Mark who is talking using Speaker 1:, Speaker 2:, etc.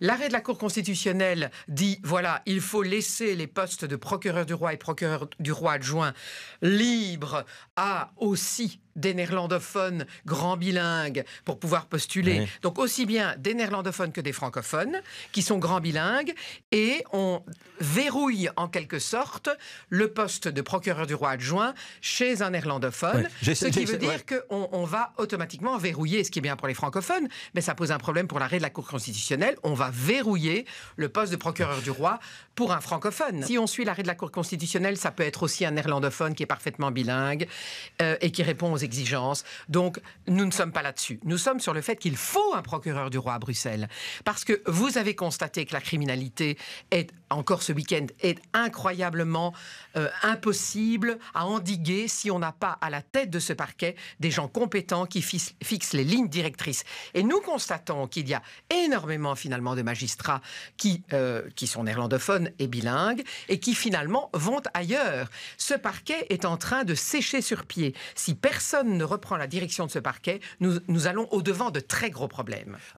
Speaker 1: L'arrêt de la Cour constitutionnelle dit, voilà, il faut laisser les postes de procureur du roi et procureur du roi adjoint libres à aussi des néerlandophones grands bilingues pour pouvoir postuler. Donc aussi bien des néerlandophones que des francophones qui sont grands bilingues et on verrouille en quelque sorte le poste de procureur du roi adjoint chez un néerlandophone. Ce qui veut dire qu'on va automatiquement verrouiller, ce qui est bien pour les francophones, mais ça pose un problème pour l'arrêt de la Cour constitutionnelle on va verrouiller le poste de procureur du roi pour un francophone. Si on suit l'arrêt de la Cour constitutionnelle, ça peut être aussi un néerlandophone qui est parfaitement bilingue euh, et qui répond aux exigences. Donc, nous ne sommes pas là-dessus. Nous sommes sur le fait qu'il faut un procureur du roi à Bruxelles. Parce que vous avez constaté que la criminalité est encore ce week-end, est incroyablement euh, impossible à endiguer si on n'a pas à la tête de ce parquet des gens compétents qui fixent, les lignes directrices. Et nous constatons qu'il y a énormément finalement de magistrats qui, euh, qui sont néerlandophones et bilingues et qui finalement vont ailleurs. Ce parquet est en train de sécher sur pied. Si personne ne reprend la direction de ce parquet, nous, nous allons au-devant de très gros problèmes.